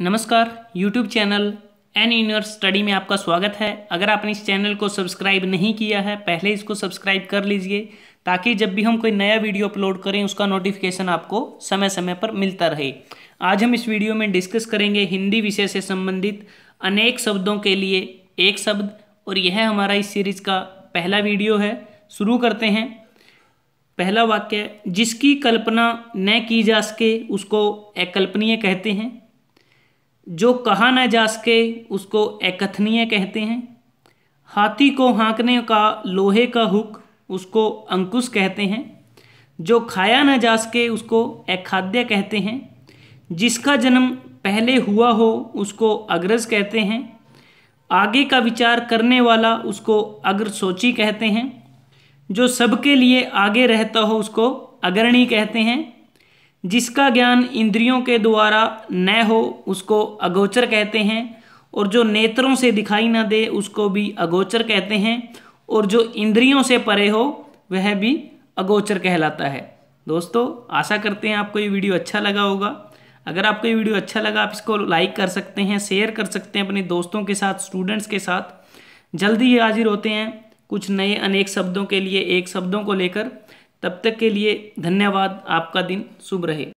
नमस्कार YouTube channel N universe study में आपका स्वागत है अगर आपने इस चैनल को सब्सक्राइब नहीं किया है पहले इसको सब्सक्राइब कर लीजिए ताकि जब भी हम कोई नया वीडियो अपलोड करें उसका नोटिफिकेशन आपको समय समय पर मिलता रहे आज हम इस वीडियो में डिस्कस करेंगे हिंदी विषय से संबंधित अनेक शब्दों के लिए एक शब्द और यह हमारा इस सीरीज का पहला वीडियो है शुरू करते हैं पहला वाक्य जिसकी कल्पना न की जा सके उसको अकल्पनीय कहते हैं जो कहा न जा सके उसको एकथनीय कहते हैं हाथी को हाँकने का लोहे का हुक उसको अंकुश कहते हैं जो खाया न जा सके उसको अखाद्य कहते हैं जिसका जन्म पहले हुआ हो उसको अग्रज कहते हैं आगे का विचार करने वाला उसको अग्रसोची कहते हैं जो सबके लिए आगे रहता हो उसको अग्रणी कहते हैं जिसका ज्ञान इंद्रियों के द्वारा न हो उसको अगोचर कहते हैं और जो नेत्रों से दिखाई ना दे उसको भी अगोचर कहते हैं और जो इंद्रियों से परे हो वह भी अगोचर कहलाता है दोस्तों आशा करते हैं आपको ये वीडियो अच्छा लगा होगा अगर आपको ये वीडियो अच्छा लगा आप इसको लाइक कर सकते हैं शेयर कर सकते हैं अपने दोस्तों के साथ स्टूडेंट्स के साथ जल्दी ही हाजिर होते हैं कुछ नए अनेक शब्दों के लिए एक शब्दों को लेकर तब तक के लिए धन्यवाद आपका दिन शुभ रहे